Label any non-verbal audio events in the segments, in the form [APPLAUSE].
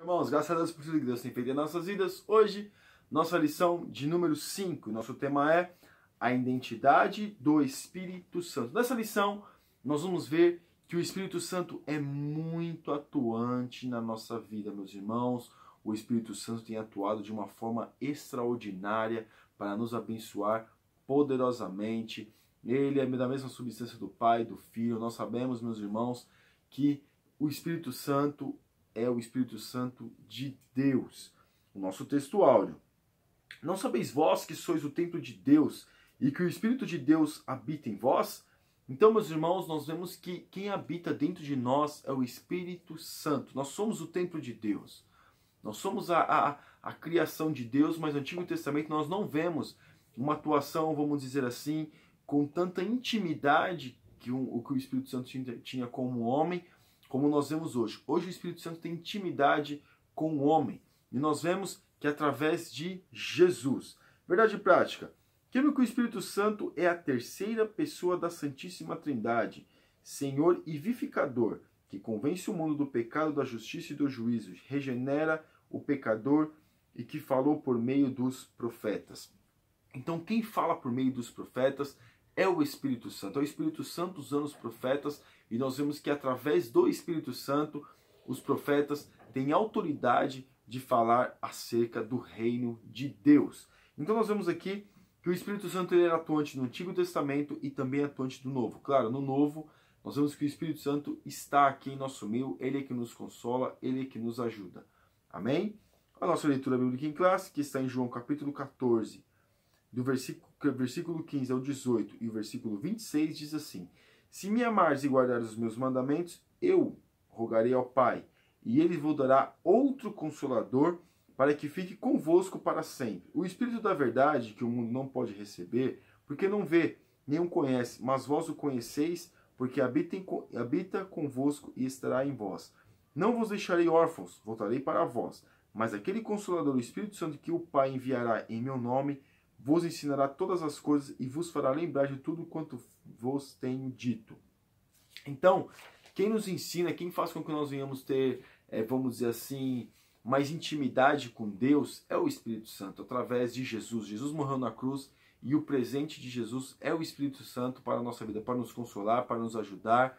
Irmãos, graças a Deus por tudo que Deus tem feito em nossas vidas. Hoje, nossa lição de número 5. Nosso tema é a identidade do Espírito Santo. Nessa lição, nós vamos ver que o Espírito Santo é muito atuante na nossa vida, meus irmãos. O Espírito Santo tem atuado de uma forma extraordinária para nos abençoar poderosamente. Ele é da mesma substância do Pai, do Filho. Nós sabemos, meus irmãos, que o Espírito Santo é o Espírito Santo de Deus. O nosso texto áudio. Não sabeis vós que sois o templo de Deus e que o Espírito de Deus habita em vós? Então, meus irmãos, nós vemos que quem habita dentro de nós é o Espírito Santo. Nós somos o templo de Deus. Nós somos a, a, a criação de Deus, mas no Antigo Testamento nós não vemos uma atuação, vamos dizer assim, com tanta intimidade que o, que o Espírito Santo tinha, tinha como homem, como nós vemos hoje. Hoje o Espírito Santo tem intimidade com o homem. E nós vemos que é através de Jesus. Verdade prática. Quero que o Espírito Santo é a terceira pessoa da Santíssima Trindade, Senhor e vivificador, que convence o mundo do pecado, da justiça e do juízo, regenera o pecador e que falou por meio dos profetas. Então, quem fala por meio dos profetas é o Espírito Santo. É o Espírito Santo usando os profetas e nós vemos que através do Espírito Santo, os profetas têm autoridade de falar acerca do reino de Deus. Então nós vemos aqui que o Espírito Santo ele era atuante no Antigo Testamento e também atuante do Novo. Claro, no Novo nós vemos que o Espírito Santo está aqui em nosso meio, ele é que nos consola, ele é que nos ajuda. Amém? A nossa leitura bíblica em classe, que está em João capítulo 14, do versículo, versículo 15 ao 18 e o versículo 26, diz assim: se me amares e guardares os meus mandamentos, eu rogarei ao Pai, e ele vos dará outro consolador para que fique convosco para sempre. O Espírito da Verdade, que o mundo não pode receber, porque não vê, nem o conhece, mas vós o conheceis, porque habita, em, habita convosco e estará em vós. Não vos deixarei órfãos, voltarei para vós. Mas aquele Consolador, o Espírito Santo, que o Pai enviará em meu nome, vos ensinará todas as coisas e vos fará lembrar de tudo quanto vos tenho dito. Então, quem nos ensina, quem faz com que nós venhamos ter, é, vamos dizer assim, mais intimidade com Deus é o Espírito Santo, através de Jesus. Jesus morreu na cruz e o presente de Jesus é o Espírito Santo para a nossa vida, para nos consolar, para nos ajudar,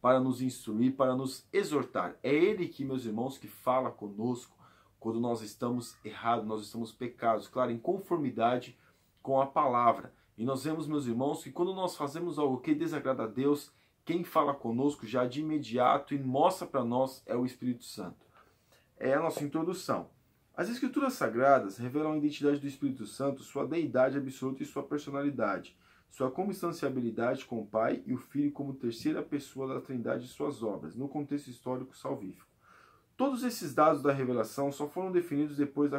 para nos instruir, para nos exortar. É Ele que, meus irmãos, que fala conosco quando nós estamos errados, nós estamos pecados, claro, em conformidade com a palavra. E nós vemos, meus irmãos, que quando nós fazemos algo que desagrada a Deus, quem fala conosco já de imediato e mostra para nós é o Espírito Santo. É a nossa introdução. As Escrituras Sagradas revelam a identidade do Espírito Santo, sua deidade absoluta e sua personalidade, sua comistanciabilidade com o Pai e o Filho como terceira pessoa da Trindade e suas obras, no contexto histórico salvífico. Todos esses dados da revelação só foram definidos depois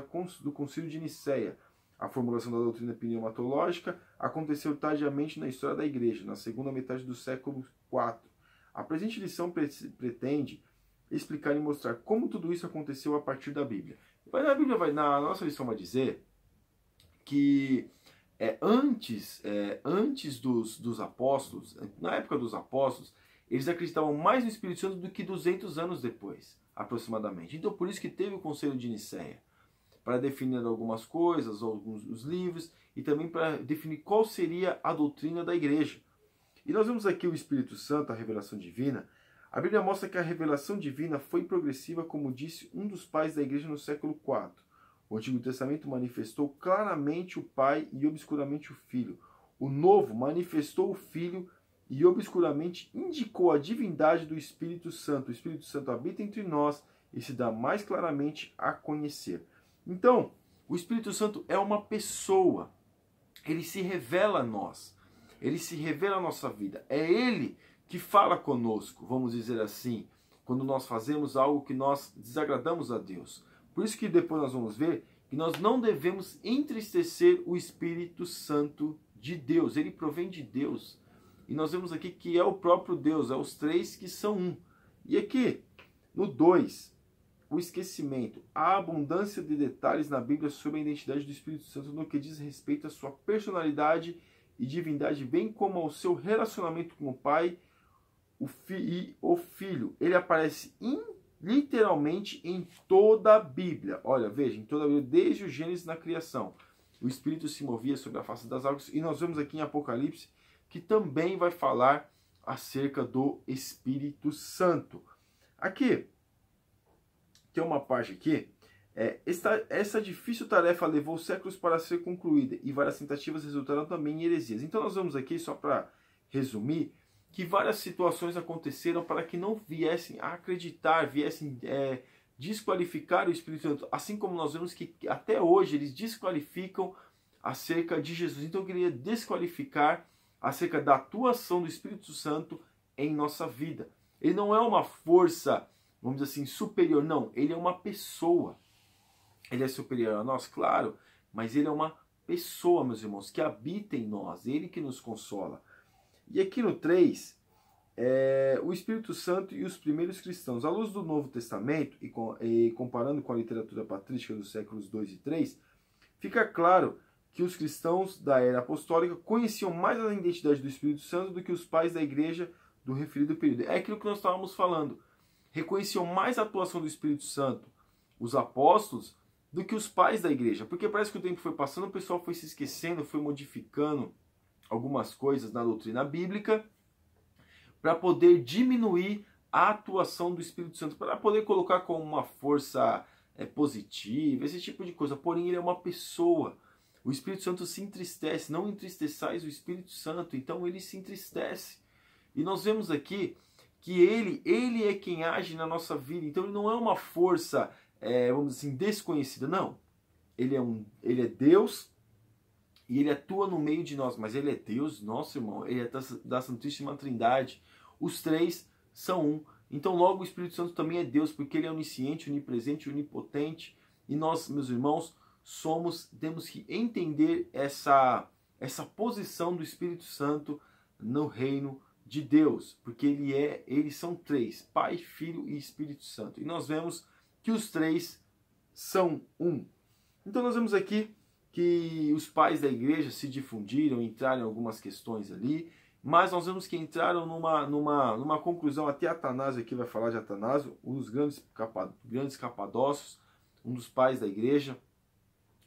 do Concílio de Nicéia, a formulação da doutrina pneumatológica aconteceu tardiamente na história da Igreja, na segunda metade do século IV. A presente lição pretende explicar e mostrar como tudo isso aconteceu a partir da Bíblia. Mas na Bíblia, vai, na nossa lição vai dizer que é, antes, é, antes dos, dos apóstolos, na época dos apóstolos, eles acreditavam mais no Espírito Santo do que 200 anos depois, aproximadamente. Então, por isso que teve o Conselho de Nicéia para definir algumas coisas, alguns os livros, e também para definir qual seria a doutrina da igreja. E nós vemos aqui o Espírito Santo, a revelação divina. A Bíblia mostra que a revelação divina foi progressiva, como disse um dos pais da igreja no século IV. O Antigo Testamento manifestou claramente o Pai e obscuramente o Filho. O Novo manifestou o Filho e obscuramente indicou a divindade do Espírito Santo. O Espírito Santo habita entre nós e se dá mais claramente a conhecer. Então, o Espírito Santo é uma pessoa. Ele se revela a nós. Ele se revela à nossa vida. É ele que fala conosco, vamos dizer assim, quando nós fazemos algo que nós desagradamos a Deus. Por isso que depois nós vamos ver que nós não devemos entristecer o Espírito Santo de Deus. Ele provém de Deus. E nós vemos aqui que é o próprio Deus, é os três que são um. E aqui, no 2, o esquecimento. a abundância de detalhes na Bíblia sobre a identidade do Espírito Santo no que diz respeito à sua personalidade e divindade, bem como ao seu relacionamento com o Pai o e o Filho. Ele aparece in, literalmente em toda a Bíblia. Olha, veja, em toda a Bíblia, desde o Gênesis na criação. O Espírito se movia sobre a face das águas. E nós vemos aqui em Apocalipse que também vai falar acerca do Espírito Santo. Aqui, tem uma parte aqui. É, esta, essa difícil tarefa levou séculos para ser concluída e várias tentativas resultaram também em heresias. Então nós vamos aqui, só para resumir, que várias situações aconteceram para que não viessem a acreditar, viessem é, desqualificar o Espírito Santo. Assim como nós vemos que até hoje eles desqualificam acerca de Jesus. Então eu queria desqualificar acerca da atuação do Espírito Santo em nossa vida. Ele não é uma força vamos dizer assim, superior. Não, ele é uma pessoa. Ele é superior a nós, claro, mas ele é uma pessoa, meus irmãos, que habita em nós, ele que nos consola. E aqui no 3, é, o Espírito Santo e os primeiros cristãos. À luz do Novo Testamento, e, com, e comparando com a literatura patrística dos séculos 2 e 3, fica claro que os cristãos da era apostólica conheciam mais a identidade do Espírito Santo do que os pais da igreja do referido período. É aquilo que nós estávamos falando reconheciam mais a atuação do Espírito Santo, os apóstolos, do que os pais da igreja. Porque parece que o tempo foi passando, o pessoal foi se esquecendo, foi modificando algumas coisas na doutrina bíblica para poder diminuir a atuação do Espírito Santo, para poder colocar como uma força é, positiva, esse tipo de coisa. Porém, ele é uma pessoa. O Espírito Santo se entristece, não entristeçais o Espírito Santo, então ele se entristece. E nós vemos aqui que ele, ele é quem age na nossa vida. Então ele não é uma força, é, vamos dizer assim, desconhecida, não. Ele é, um, ele é Deus e ele atua no meio de nós, mas ele é Deus, nosso irmão, ele é da, da Santíssima Trindade. Os três são um. Então logo o Espírito Santo também é Deus, porque ele é onisciente, onipresente, onipotente. E nós, meus irmãos, somos, temos que entender essa essa posição do Espírito Santo no reino de Deus, porque ele é, eles são três, Pai, Filho e Espírito Santo. E nós vemos que os três são um. Então nós vemos aqui que os pais da igreja se difundiram, entraram em algumas questões ali, mas nós vemos que entraram numa, numa, numa conclusão, até Atanásio aqui vai falar de Atanásio, um dos grandes, capa, grandes capadócios, um dos pais da igreja.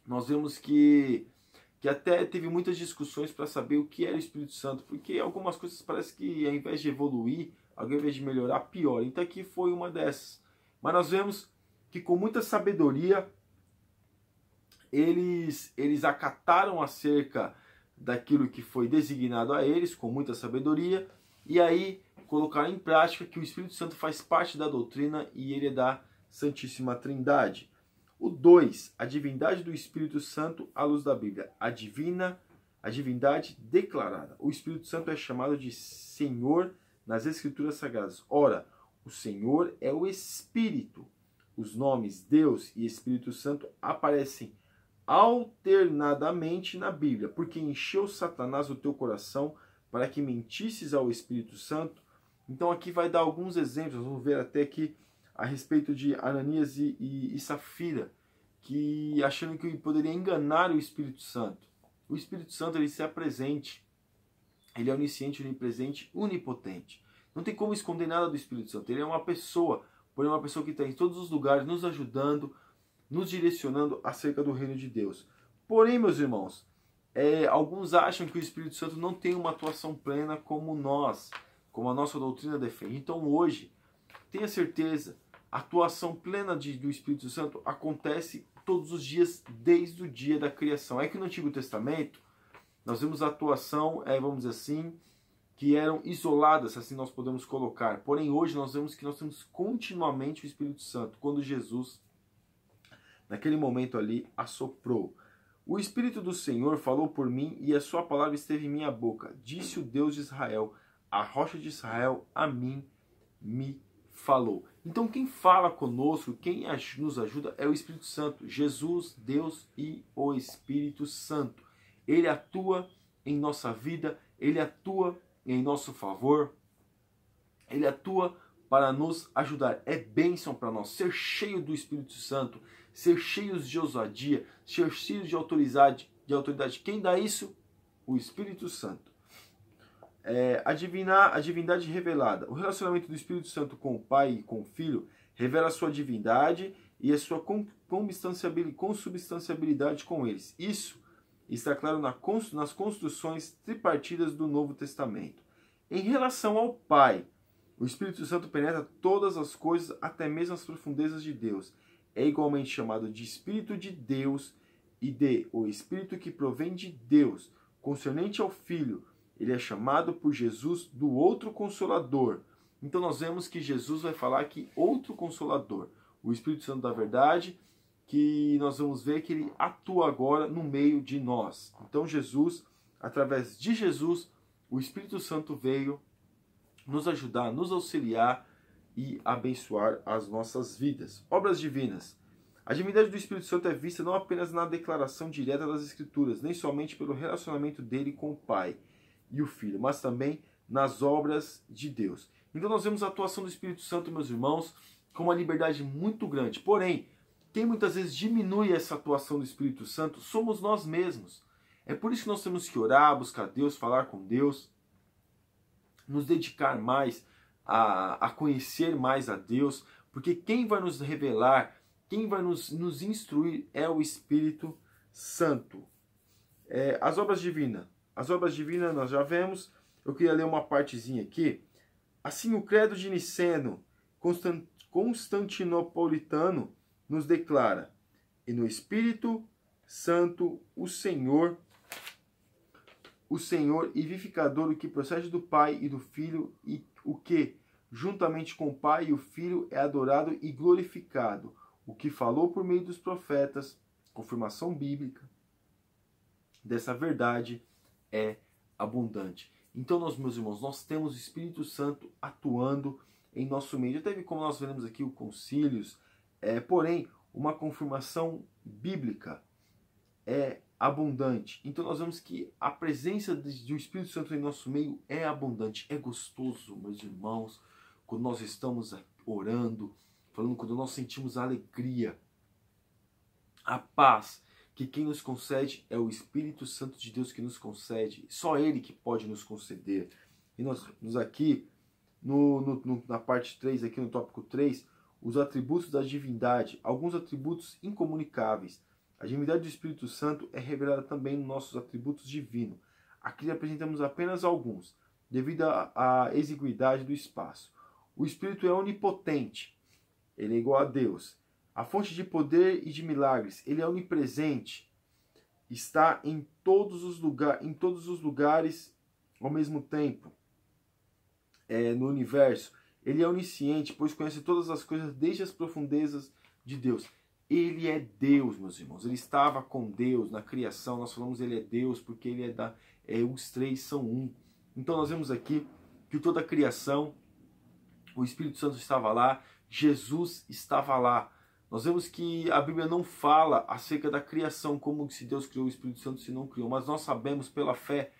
Nós vemos que que até teve muitas discussões para saber o que era o Espírito Santo, porque algumas coisas parece que ao invés de evoluir, ao invés de melhorar, piora. Então aqui foi uma dessas. Mas nós vemos que com muita sabedoria eles eles acataram acerca daquilo que foi designado a eles com muita sabedoria e aí colocaram em prática que o Espírito Santo faz parte da doutrina e ele é da Santíssima Trindade. O 2, a divindade do Espírito Santo à luz da Bíblia. A divina, a divindade declarada. O Espírito Santo é chamado de Senhor nas Escrituras Sagradas. Ora, o Senhor é o Espírito. Os nomes Deus e Espírito Santo aparecem alternadamente na Bíblia, porque encheu Satanás o teu coração para que mentisses ao Espírito Santo. Então aqui vai dar alguns exemplos, vamos ver até aqui a respeito de Ananias e, e, e Safira, que achando que poderia enganar o Espírito Santo. O Espírito Santo ele se apresente, ele é onisciente, onipresente, onipotente. Não tem como esconder nada do Espírito Santo. Ele é uma pessoa, porém uma pessoa que está em todos os lugares, nos ajudando, nos direcionando acerca do reino de Deus. Porém, meus irmãos, é, alguns acham que o Espírito Santo não tem uma atuação plena como nós, como a nossa doutrina defende. Então hoje, tenha certeza a atuação plena de, do Espírito Santo acontece todos os dias, desde o dia da criação. É que no Antigo Testamento nós vemos a atuação, é, vamos dizer assim, que eram isoladas, assim nós podemos colocar. Porém, hoje nós vemos que nós temos continuamente o Espírito Santo. Quando Jesus, naquele momento ali, assoprou. O Espírito do Senhor falou por mim e a sua palavra esteve em minha boca. Disse o Deus de Israel, a rocha de Israel a mim me falou. Então, quem fala conosco, quem nos ajuda é o Espírito Santo, Jesus, Deus e o Espírito Santo. Ele atua em nossa vida, ele atua em nosso favor, ele atua para nos ajudar. É bênção para nós ser cheio do Espírito Santo, ser cheios de ousadia, ser cheios de autoridade, de autoridade. Quem dá isso? O Espírito Santo é, adivinhar a divindade revelada. O relacionamento do Espírito Santo com o Pai e com o Filho revela a sua divindade e a sua consubstanciabilidade com eles. Isso está claro nas construções tripartidas do Novo Testamento. Em relação ao Pai, o Espírito Santo penetra todas as coisas, até mesmo as profundezas de Deus. É igualmente chamado de Espírito de Deus e de o Espírito que provém de Deus, concernente ao Filho, ele é chamado por Jesus do outro consolador. Então nós vemos que Jesus vai falar que outro consolador, o Espírito Santo da verdade, que nós vamos ver que ele atua agora no meio de nós. Então Jesus, através de Jesus, o Espírito Santo veio nos ajudar, nos auxiliar e abençoar as nossas vidas. Obras divinas. A divindade do Espírito Santo é vista não apenas na declaração direta das Escrituras, nem somente pelo relacionamento dele com o Pai e o Filho, mas também nas obras de Deus. Então nós vemos a atuação do Espírito Santo, meus irmãos, com uma liberdade muito grande. Porém, quem muitas vezes diminui essa atuação do Espírito Santo somos nós mesmos. É por isso que nós temos que orar, buscar Deus, falar com Deus, nos dedicar mais a, a conhecer mais a Deus, porque quem vai nos revelar, quem vai nos, nos instruir é o Espírito Santo. É, as obras divinas, as obras divinas nós já vemos. Eu queria ler uma partezinha aqui. Assim, o credo de Niceno Constantinopolitano nos declara: E no Espírito Santo, o Senhor, o Senhor e vivificador, o que procede do Pai e do Filho, e o que, juntamente com o Pai e o Filho, é adorado e glorificado, o que falou por meio dos profetas, confirmação bíblica dessa verdade é abundante. Então, nós, meus irmãos, nós temos o Espírito Santo atuando em nosso meio. Já teve, como nós veremos aqui, o concílios, é, porém, uma confirmação bíblica é abundante. Então, nós vemos que a presença do Espírito Santo em nosso meio é abundante. É gostoso, meus irmãos, quando nós estamos orando, falando, quando nós sentimos a alegria, a paz, que quem nos concede é o Espírito Santo de Deus que nos concede, só Ele que pode nos conceder. E nós, nós aqui, no, no, na parte 3, aqui no tópico 3, os atributos da divindade, alguns atributos incomunicáveis. A divindade do Espírito Santo é revelada também nos nossos atributos divinos. Aqui apresentamos apenas alguns, devido à exiguidade do espaço. O Espírito é onipotente, ele é igual a Deus a fonte de poder e de milagres. Ele é onipresente, está em todos os, lugar, em todos os lugares ao mesmo tempo é, no universo. Ele é onisciente, pois conhece todas as coisas desde as profundezas de Deus. Ele é Deus, meus irmãos. Ele estava com Deus na criação. Nós falamos ele é Deus porque ele é da é, os três são um. Então nós vemos aqui que toda a criação, o Espírito Santo estava lá, Jesus estava lá. Nós vemos que a Bíblia não fala acerca da criação, como se Deus criou o Espírito Santo se não criou, mas nós sabemos pela fé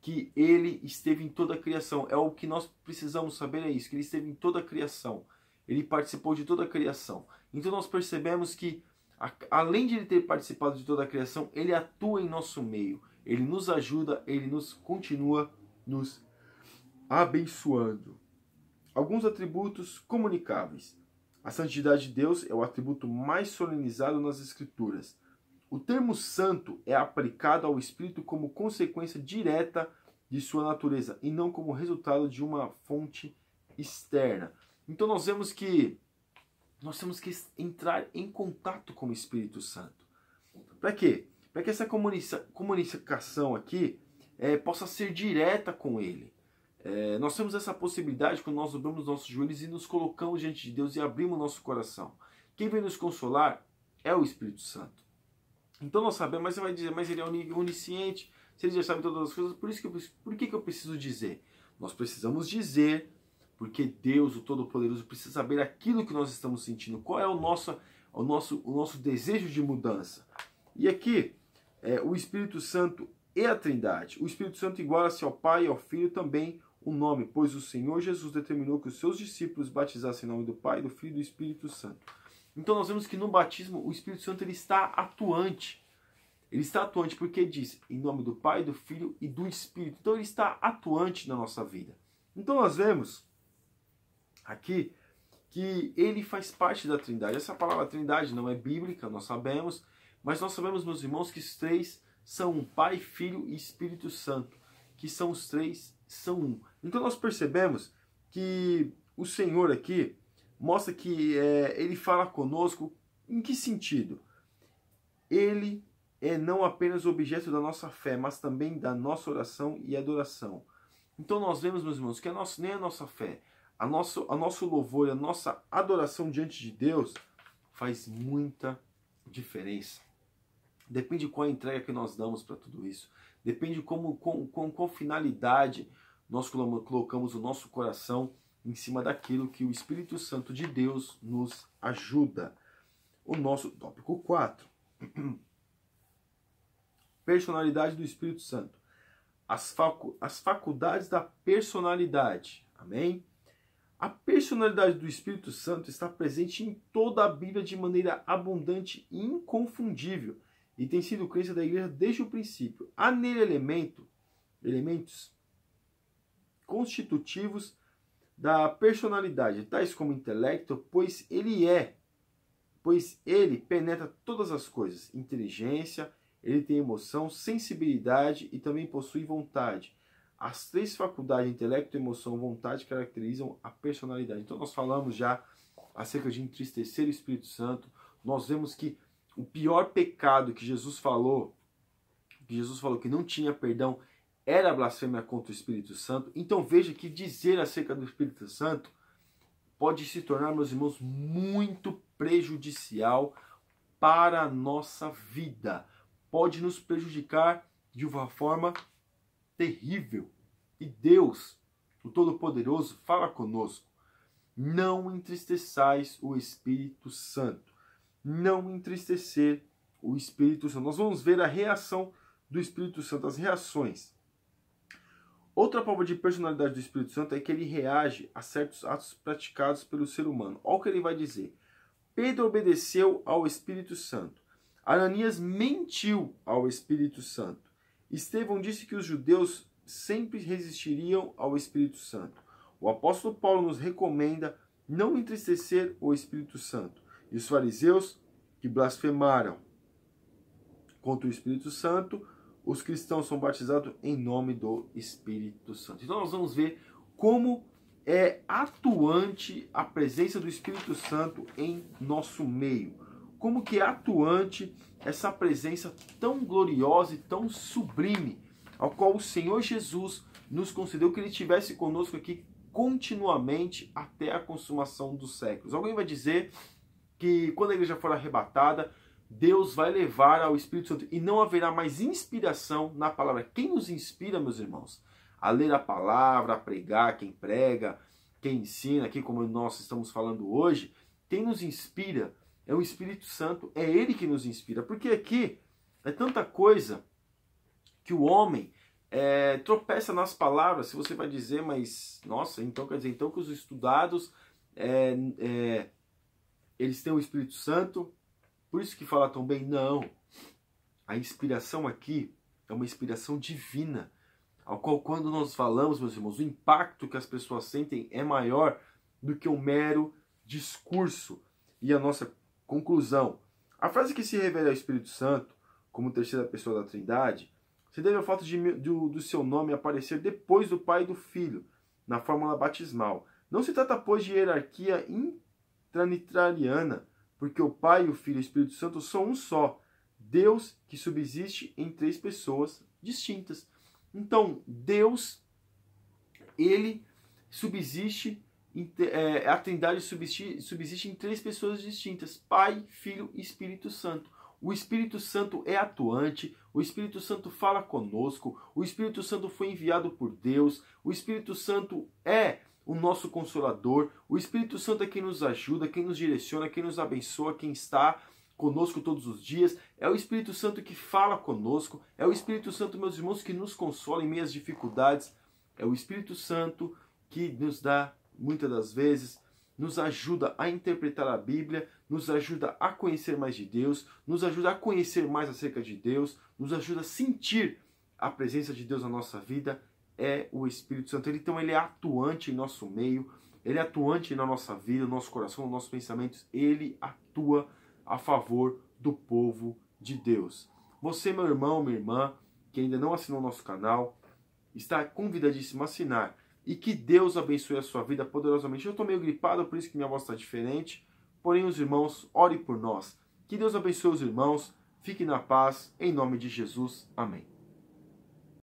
que ele esteve em toda a criação. É o que nós precisamos saber é isso, que ele esteve em toda a criação. Ele participou de toda a criação. Então nós percebemos que além de ele ter participado de toda a criação, ele atua em nosso meio. Ele nos ajuda, ele nos continua nos abençoando. Alguns atributos comunicáveis. A santidade de Deus é o atributo mais solenizado nas Escrituras. O termo santo é aplicado ao Espírito como consequência direta de sua natureza e não como resultado de uma fonte externa. Então nós vemos que nós temos que entrar em contato com o Espírito Santo. Para quê? Para que essa comunica comunicação aqui é, possa ser direta com ele. É, nós temos essa possibilidade quando nós dobramos nossos joelhos e nos colocamos diante de Deus e abrimos nosso coração. Quem vem nos consolar é o Espírito Santo. Então nós sabemos, mas você vai dizer, mas ele é onisciente, se ele já sabe todas as coisas, por isso que eu, por que, que eu preciso dizer? Nós precisamos dizer, porque Deus, o Todo-Poderoso, precisa saber aquilo que nós estamos sentindo, qual é o nosso, o nosso, o nosso desejo de mudança. E aqui, é, o Espírito Santo e a Trindade. O Espírito Santo iguala-se ao Pai e ao Filho também o nome, pois o Senhor Jesus determinou que os seus discípulos batizassem em nome do Pai, do Filho e do Espírito Santo. Então nós vemos que no batismo o Espírito Santo ele está atuante. Ele está atuante porque diz em nome do Pai, do Filho e do Espírito. Então ele está atuante na nossa vida. Então nós vemos aqui que ele faz parte da Trindade. Essa palavra Trindade não é bíblica, nós sabemos, mas nós sabemos, meus irmãos, que os três são o Pai, Filho e Espírito Santo, que são os três são um. Então nós percebemos que o Senhor aqui mostra que é, ele fala conosco em que sentido? Ele é não apenas objeto da nossa fé, mas também da nossa oração e adoração. Então nós vemos, meus irmãos, que a nossa, nem a nossa fé, a nosso, a nosso louvor, a nossa adoração diante de Deus faz muita diferença. Depende qual a entrega que nós damos para tudo isso depende como, com, com qual finalidade nós colocamos o nosso coração em cima daquilo que o Espírito Santo de Deus nos ajuda. O nosso tópico 4. [CLEARS THROAT] Personalidade do Espírito Santo. As, facu as faculdades da personalidade. Amém? A personalidade do Espírito Santo está presente em toda a Bíblia de maneira abundante e inconfundível e tem sido crença da igreja desde o princípio. Há nele elemento, elementos constitutivos da personalidade, tais como intelecto, pois ele é, pois ele penetra todas as coisas, inteligência, ele tem emoção, sensibilidade e também possui vontade. As três faculdades, intelecto, emoção, vontade, caracterizam a personalidade. Então nós falamos já acerca de entristecer o Espírito Santo. Nós vemos que o pior pecado que Jesus falou, que Jesus falou que não tinha perdão, era a blasfêmia contra o Espírito Santo. Então veja que dizer acerca do Espírito Santo pode se tornar, meus irmãos, muito prejudicial para a nossa vida. Pode nos prejudicar de uma forma terrível. E Deus, o Todo-Poderoso, fala conosco: não entristeçais o Espírito Santo não entristecer o Espírito Santo. Nós vamos ver a reação do Espírito Santo, as reações. Outra prova de personalidade do Espírito Santo é que ele reage a certos atos praticados pelo ser humano. Olha o que ele vai dizer. Pedro obedeceu ao Espírito Santo. Ananias mentiu ao Espírito Santo. Estevão disse que os judeus sempre resistiriam ao Espírito Santo. O apóstolo Paulo nos recomenda não entristecer o Espírito Santo e os fariseus que blasfemaram contra o Espírito Santo, os cristãos são batizados em nome do Espírito Santo. Então nós vamos ver como é atuante a presença do Espírito Santo em nosso meio. Como que é atuante essa presença tão gloriosa e tão sublime, ao qual o Senhor Jesus nos concedeu que ele estivesse conosco aqui continuamente até a consumação dos séculos. Alguém vai dizer que quando a igreja for arrebatada, Deus vai levar ao Espírito Santo e não haverá mais inspiração na palavra. Quem nos inspira, meus irmãos? A ler a palavra, a pregar, quem prega, quem ensina, aqui como nós estamos falando hoje, quem nos inspira é o Espírito Santo, é ele que nos inspira. Porque aqui é tanta coisa que o homem é, tropeça nas palavras. Se você vai dizer, mas nossa, então quer dizer então que os estudados é, é, eles têm o Espírito Santo, por isso que fala tão bem. Não. A inspiração aqui é uma inspiração divina, ao qual, quando nós falamos, meus irmãos, o impacto que as pessoas sentem é maior do que um mero discurso. E a nossa conclusão. A frase que se revela ao Espírito Santo, como terceira pessoa da Trindade, se deve ao fato de, do seu nome aparecer depois do Pai e do Filho, na fórmula batismal. Não se trata, pois, de hierarquia trinitariana, porque o Pai, o Filho e o Espírito Santo são um só, Deus que subsiste em três pessoas distintas. Então, Deus, ele subsiste, é, a Trindade subsiste, subsiste em três pessoas distintas: Pai, Filho e Espírito Santo. O Espírito Santo é atuante, o Espírito Santo fala conosco, o Espírito Santo foi enviado por Deus, o Espírito Santo é o nosso Consolador, o Espírito Santo é quem nos ajuda, quem nos direciona, quem nos abençoa, quem está conosco todos os dias. É o Espírito Santo que fala conosco, é o Espírito Santo, meus irmãos, que nos consola em minhas dificuldades, é o Espírito Santo que nos dá, muitas das vezes, nos ajuda a interpretar a Bíblia, nos ajuda a conhecer mais de Deus, nos ajuda a conhecer mais acerca de Deus, nos ajuda a sentir a presença de Deus na nossa vida, é o Espírito Santo. Então ele é atuante em nosso meio, ele é atuante na nossa vida, no nosso coração, nos nossos pensamentos. Ele atua a favor do povo de Deus. Você, meu irmão, minha irmã, que ainda não assinou nosso canal, está convidadíssimo a assinar. E que Deus abençoe a sua vida poderosamente. Eu estou meio gripado, por isso que minha voz está diferente. Porém, os irmãos, ore por nós. Que Deus abençoe os irmãos. Fique na paz. Em nome de Jesus. Amém.